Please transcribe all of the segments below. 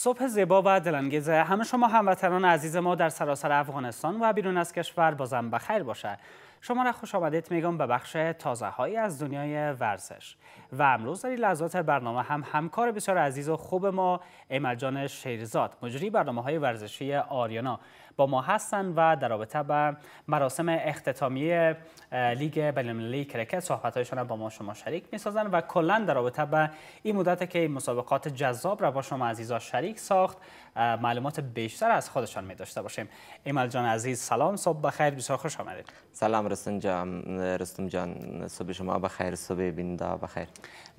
صبح زیبا و دلانگیز همه شما هموطنان عزیز ما در سراسر افغانستان و بیرون از کشور بازم بخیر باشه شما را خوش آمدید میگم به بخش تازه هایی از دنیای ورزش و امروز در لحظات برنامه هم همکار بسیار عزیز و خوب ما ایمل شیرزاد مجری برنامه های ورزشی آریانا با ما هستن و در رابطه به مراسم اختتامیه لیگ بین‌المللی کرکت صحبت‌هایشان با ما شما شریک می‌سازن و کلا در رابطه به این مدت که مسابقات جذاب را با شما عزیزا شریک ساخت معلومات بیشتر از خودشان می باشیم ایمال جان عزیز سلام صبح بخیر بسیار خوش آمدید سلام رستم جان رستم جان صبح شما بخیر صبح بیندا بخیر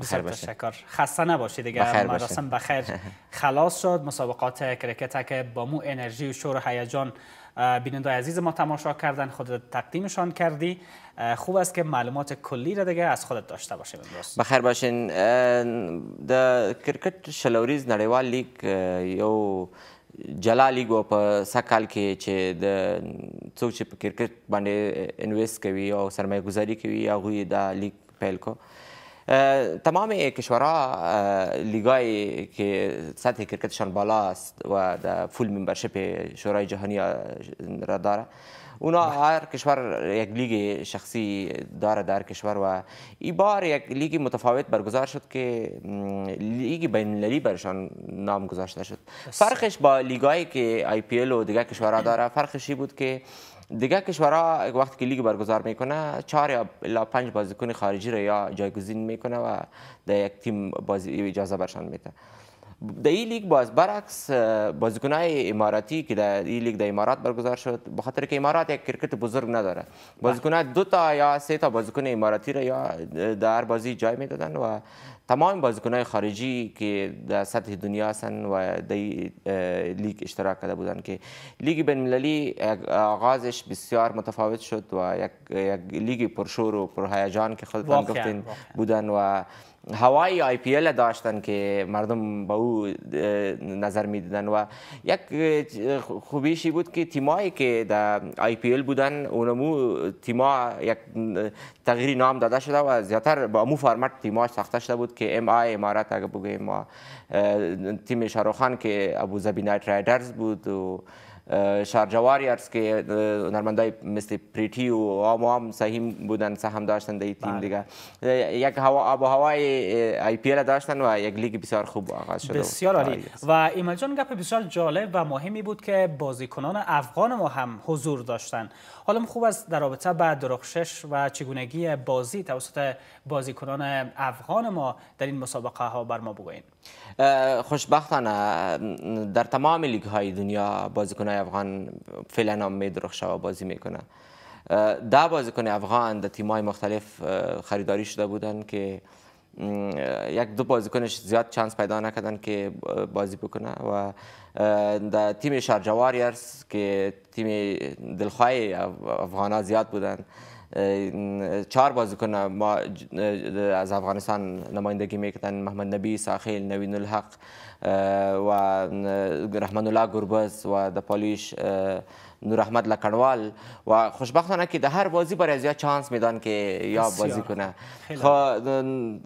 بسیار تشکر خسته نباشید دیگه مراسم بخیر خلاص شد مسابقات کرکت که با مو انرژی و شور و هیجان عزیزان بینندای عزیز ما تماشا کردن خودت تقدیمشان کردی خوب است که معلومات کلی را دیگه از خودت داشته باشیم امروز بخیر باشین د کرکټ شلوریز نړیوال لیگ یو جلا لیگ و په سکال کې چې د څوک چې په کرکټ باندې انویست کوي او سرمایه گذاری کوي هغه دا لیگ پیل کو تمام کشورها لیگای که سطح کرکتشان بالاست و در فول ممبرشپ شورای جهانی را داره اونا هر کشور یک لیگ شخصی داره در کشور و این بار یک لیگ متفاوت برگزار شد که لیگ بین المللی برشان نام گذاشته شد فرقش با لیگایی که آی پی ال و دیگه کشورها داره فرقش بود که دیگه کشورها وقتی که لیگ برگزار میکنه چهار یا الا پنج بازیکن خارجی را یا جایگزین میکنه و در یک تیم بازی اجازه برشان میده در این لیگ باز برعکس بازیکنای اماراتی که در این لیگ در امارات برگزار شد به خاطر که امارات یک کرکت بزرگ نداره بازیکن دو تا یا سه تا بازیکن اماراتی را یا در بازی جای میدادن و تمام بازیکنای خارجی که در سطح دنیا هستن و در لیگ اشتراک کرده بودن که لیگ بین المللی آغازش بسیار متفاوت شد و یک, یک لیگ پرشور و پرهیجان که خودتان گفتین بودن و هوای آی پی ال داشتن که مردم به او نظر میدادن و یک خوبیشی بود که تیمایی که در آی پی ال بودن اونمو تیما یک تغییری نام داده شده و زیاتر با امو فرمت تیماش ساخته شده بود که ام آی امارات اگه بگویم تیم شاروخان که ابوظبی نایت رایدرز بود و از که هنرمندای مثل پریتی و آم آم سهیم بودن سهم داشتن در تیم بله. دیگه یک هوا آب و هوای ای پی ال داشتن و یک لیگ بسیار خوب آغاز شد بسیار عالی و ایمال جان گپ بسیار جالب و مهمی بود که بازیکنان افغان ما هم حضور داشتن حالا خوب است در رابطه با درخشش و چگونگی بازی توسط بازیکنان افغان ما در این مسابقه ها بر ما بگوین خوشبختانه در تمام لیگ های دنیا بازیکنان افغان فعلا هم می بازی میکنه ده بازیکن افغان در تیمای مختلف خریداری شده بودن که یک دو بازیکنش زیاد چانس پیدا نکردن که بازی بکنه و در تیم واریرز که تیم دلخواه افغان ها زیاد بودن چهار بازیکن ما از افغانستان نمایندگی میکنن محمد نبی ساخیل نوین الحق و رحمان الله گربز و د پالیش نور احمد لکنوال و خوشبختانه که در هر بازی برای زیاد چانس میدن که یا بازی کنه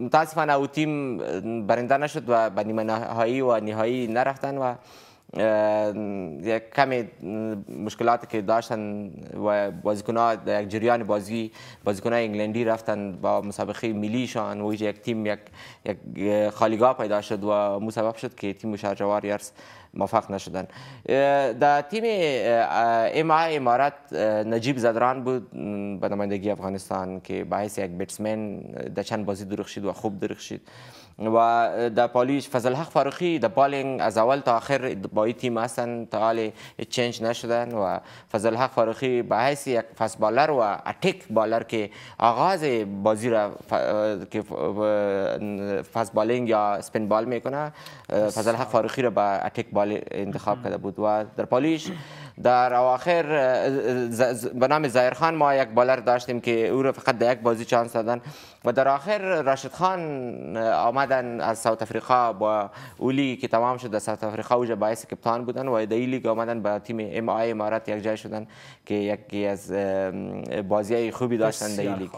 متاسفانه او تیم برنده نشد و به نیمه نهایی و نهایی نرفتن و کمی مشکلاتی که داشتن و بازیکنها در یک جریان بازی بازیکنهای انگلندی رفتن با مسابقه ملیشان و یک تیم یک, یک خالیگاه پیدا شد و مو سبب شد که تیم شارجه واریرز موفق نشدن در تیم ام آی امارات نجیب زدران بود به نمایندگی افغانستان که به یک بیتسمن در چند بازی درخشید و خوب درخشید والدباليش فزلحق فاروقي دبالينج از اول تا آخر با تیم هستن تا حال چنج نشدن و فزلحق فاروقی به حیث یک فست بالر و اتیک بالر که آغاز بازی را که فست بالینگ یا سپین بال میکنه فزلحق فاروقی را به اتیک بال انتخاب کرده بود و در پالیش در آخر به نام زایر خان ما یک بالر داشتیم که او را فقط در یک بازی چانس دادن و در آخر راشد خان آمدن از ساوت افریقا با اولی که تمام شد در ساوت افریقا اوجه باعث کپتان بودن و در لیگ آمدن با تیم ام آی امارات یک جای شدن که یکی از بازی خوبی داشتن در لیگ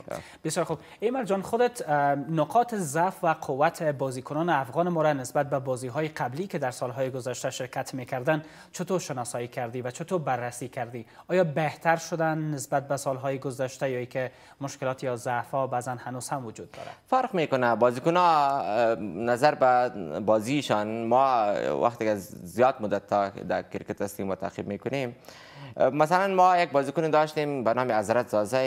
بسیار خوب ایمر جان خودت نقاط ضعف و قوت بازیکنان افغان مورا نسبت به بازی های قبلی که در سالهای گذشته شرکت میکردن چطور شناسایی کردی و چطور تو بررسی کردی؟ آیا بهتر شدن نسبت به سالهای گذشته یا که مشکلات یا ضعف ها بعضا هنوز هم وجود داره؟ فرق میکنه ها نظر به بازیشان ما وقتی که زیاد مدت تا در کرکت هستیم و تعقیب میکنیم مثلا ما یک بازیکن داشتیم به نام عزرت زازه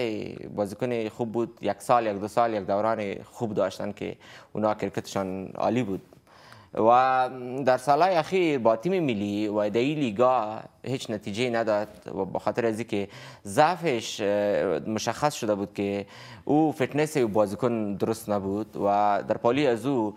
بازیکن خوب بود یک سال یک دو سال یک دوران خوب داشتن که اونا کرکتشان عالی بود و در سالهای اخیر با تیم ملی و دهی لیگا هیچ نتیجه نداد و با خاطر از که ضعفش مشخص شده بود که او فیتنس او بازیکن درست نبود و در پالی از او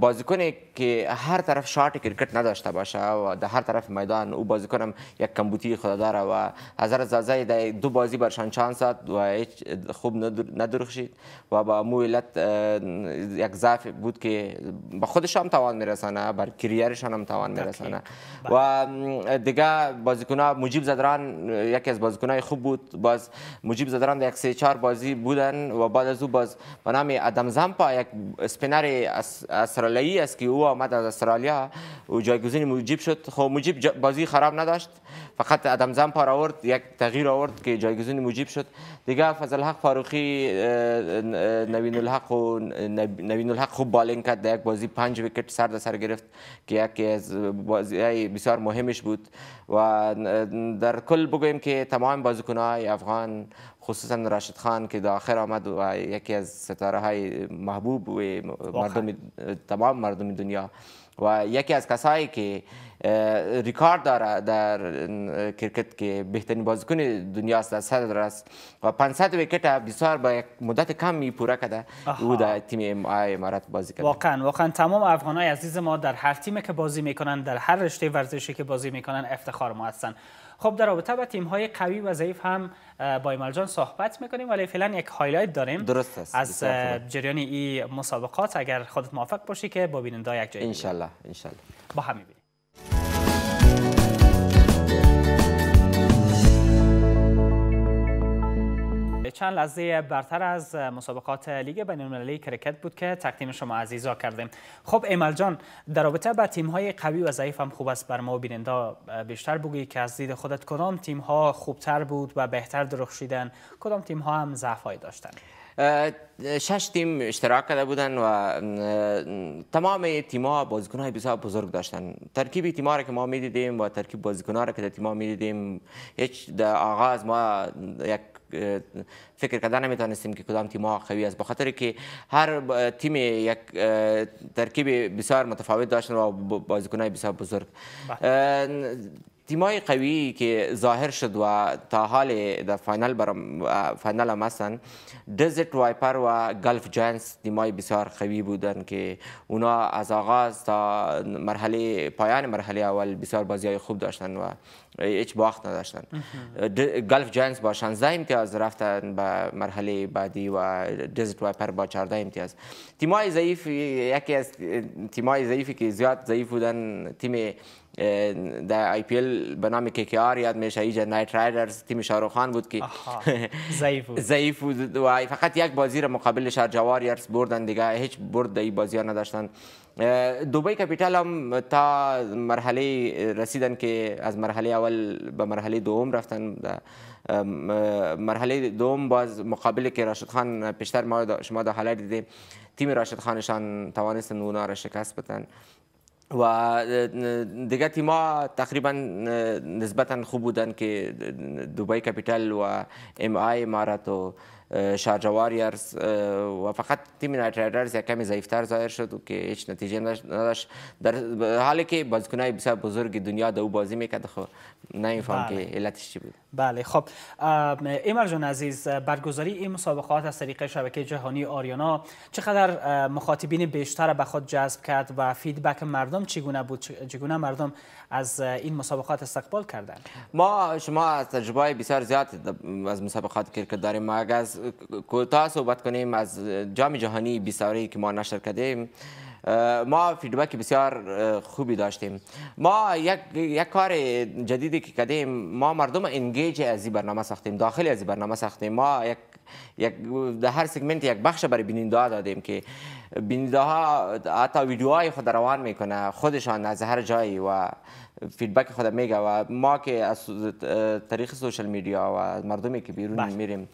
بازیکنی که هر طرف شارت کرکت نداشته باشه و در هر طرف میدان او بازیکنم یک کمبوتی خود داره و از زازه دو بازی برشان چانس داد و هیچ خوب ندرخشید و با مو یک ضعف بود که با خودش هم توان میرسانه بر کریرش هم توان میرسانه بله. و دیگه بازیکن‌ها مجیب زدران یکی از های خوب بود باز مجیب زدران یک سه چهار بازی بودن و بعد از او باز به نام ادم زامپا یک اسپینر استرالیایی است که او آمد از استرالیا و جایگزین مجیب شد خب مجیب بازی خراب نداشت فقط ادم زن پار آورد یک تغییر آورد که جایگزین مجیب شد دیگه فضل حق فاروقی نوین الحق خوب بالینگ کرد یک بازی پنج ویکت سر در سر گرفت که یکی از بازی بسیار مهمش بود و در کل بگویم که تمام های افغان خصوصا راشد خان که داخل آمد و یکی از ستاره های محبوب و مردم تمام مردم دنیا و یکی از کسایی که ریکارد داره در کرکت که بهترین بازیکن دنیا است در صد است و 500 ویکت بسیار با یک مدت کمی پوره کرده او در تیم ای امارات بازی کرده واقعا واقعا تمام افغان های عزیز ما در هر تیم که بازی میکنن در هر رشته ورزشی که بازی میکنن افتخار ما هستن خب در رابطه با تیم های قوی و ضعیف هم با ایمال جان صحبت میکنیم ولی فعلا یک هایلایت داریم درست است از جریان این مسابقات اگر خودت موافق باشی که با بیننده یک جایی ان با همین چند لحظه برتر از مسابقات لیگ بین المللی کرکت بود که تقدیم شما عزیزا کردیم خب ایمل جان در رابطه با تیم های قوی و ضعیف هم خوب است بر ما بیننده بیشتر بگویی که از دید خودت کدام تیم ها خوبتر بود و بهتر درخشیدن کدام تیم ها هم ضعف داشتن شش تیم اشتراک کرده بودن و تمام تیما بازیکن های بسیار بزرگ داشتن ترکیب تیما را که ما دیدیم و ترکیب بازیکن را که تیما میدیدیم هیچ در آغاز ما یک فکر کردن نمیتونستیم که کدام تیم قوی است بخاطر که هر تیم یک ترکیب بسیار متفاوت داشتن و بازیکنای بسیار بزرگ بله. تیمای قوی که ظاهر شد و تا حال در فاینال بر فاینال هم دزرت وایپر و گلف جاینز تیمای بسیار قوی بودن که اونا از آغاز تا مرحله پایان مرحله اول بسیار بازی های خوب داشتن و هیچ باخت نداشتن گلف جاینز با 16 امتیاز رفتن به مرحله بعدی و دزرت وایپر با 14 امتیاز تیمای ضعیف یکی از تیمای ضعیفی که زیاد ضعیف بودن تیم در آی پی ال به نام کیکیار یاد میشه اینجا نایت رایدرز تیم شاروخ خان بود که ضعیف بود ضعیف بود و فقط یک بازی را مقابل شارجاواریرز بردن دیگه هیچ برد در این بازی ها نداشتن uh, دوبی کپیتال هم تا مرحله رسیدن که از مرحله اول به مرحله دوم رفتن uh, um, uh, مرحله دوم باز مقابل که راشد خان پیشتر ما شما دا حالا دیدیم تیم راشد خانشان توانستن اونا را شکست بدن و دیگر ما تقریبا نسبتا خوب بودن که دوبای کپیتال و ام آی امارات و شارجوار یارس و فقط تیم نایت یک کمی ضعیفتر ظاهر شد و که هیچ نتیجه نداشت در حالی که بازیکنای بسیار بزرگ دنیا او بازی میکرد خب نه فهم که بله. علتش چی بود بله خب ایمر جان عزیز برگزاری این مسابقات از طریق شبکه جهانی آریانا چقدر مخاطبین بیشتر به خود جذب کرد و فیدبک مردم چگونه بود چگونه مردم از این مسابقات استقبال کردند ما شما از تجربه بسیار زیاد از مسابقات کرکت داریم ما از کوتاه کوتا صحبت کنیم از جام جهانی بیساری که ما نشر کردیم ما فیدبک بسیار خوبی داشتیم ما یک, یک کار جدیدی که کردیم ما مردم انگیج از این برنامه ساختیم داخل از این برنامه ساختیم ما یک, یک در هر سگمنت یک بخش برای بیننده دادیم که بینده ها حتی ویدیوهای خود روان میکنه خودشان از هر جایی و فیدبک خود میگه و ما که از تاریخ سوشل میدیا و مردمی که بیرون بله. میریم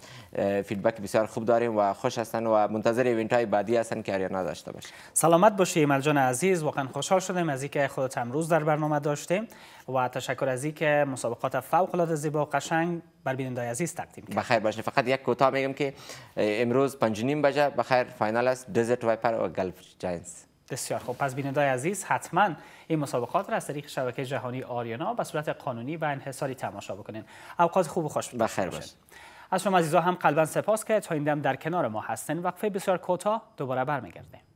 فیدبک بسیار خوب داریم و خوش هستن و منتظر ایونت های بعدی هستن که آریانا داشته باشه سلامت باشی ایمل جان عزیز واقعا خوشحال شدیم از اینکه خودت امروز در برنامه داشتیم و تشکر از اینکه مسابقات فوق العاده زیبا و قشنگ بر بیننده عزیز تقدیم کرد بخیر باشه فقط یک کوتاه میگم که امروز 5 نیم بخیر فاینال است دزرت وایپر و گلف جاینز بسیار خوب پس بینندای عزیز حتما این مسابقات را از طریق شبکه جهانی آریانا به صورت قانونی و انحصاری تماشا بکنین اوقات خوب و خوش بخیر باشید از شما عزیزا هم قلبا سپاس که تا این دم در کنار ما هستین وقفه بسیار کوتاه دوباره برمیگردیم